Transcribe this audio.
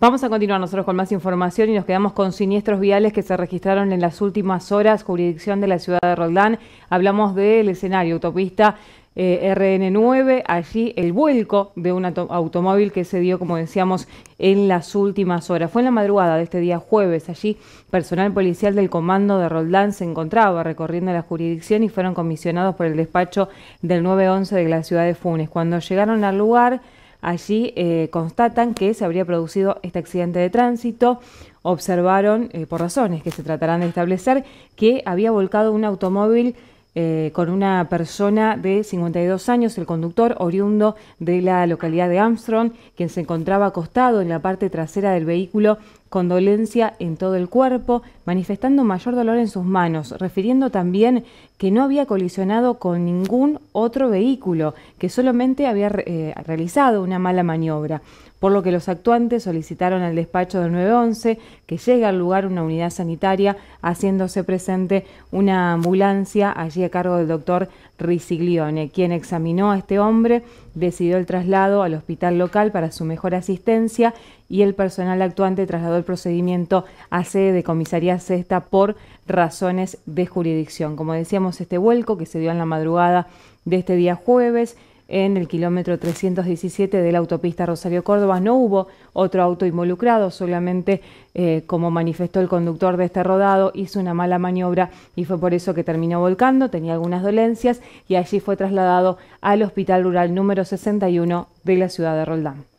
Vamos a continuar nosotros con más información y nos quedamos con siniestros viales que se registraron en las últimas horas, jurisdicción de la ciudad de Roldán. Hablamos del escenario autopista eh, RN9, allí el vuelco de un automóvil que se dio, como decíamos, en las últimas horas. Fue en la madrugada de este día jueves, allí personal policial del comando de Roldán se encontraba recorriendo la jurisdicción y fueron comisionados por el despacho del 911 de la ciudad de Funes. Cuando llegaron al lugar... Allí eh, constatan que se habría producido este accidente de tránsito. Observaron, eh, por razones que se tratarán de establecer, que había volcado un automóvil eh, con una persona de 52 años, el conductor oriundo de la localidad de Armstrong, quien se encontraba acostado en la parte trasera del vehículo Condolencia en todo el cuerpo, manifestando mayor dolor en sus manos, refiriendo también que no había colisionado con ningún otro vehículo, que solamente había eh, realizado una mala maniobra, por lo que los actuantes solicitaron al despacho del 911 que llegue al lugar una unidad sanitaria, haciéndose presente una ambulancia allí a cargo del doctor Riciglione, quien examinó a este hombre, decidió el traslado al hospital local para su mejor asistencia y el personal actuante trasladó el procedimiento a sede de comisaría sexta por razones de jurisdicción. Como decíamos, este vuelco que se dio en la madrugada de este día jueves en el kilómetro 317 de la autopista Rosario Córdoba. No hubo otro auto involucrado, solamente eh, como manifestó el conductor de este rodado, hizo una mala maniobra y fue por eso que terminó volcando, tenía algunas dolencias y allí fue trasladado al Hospital Rural número 61 de la ciudad de Roldán.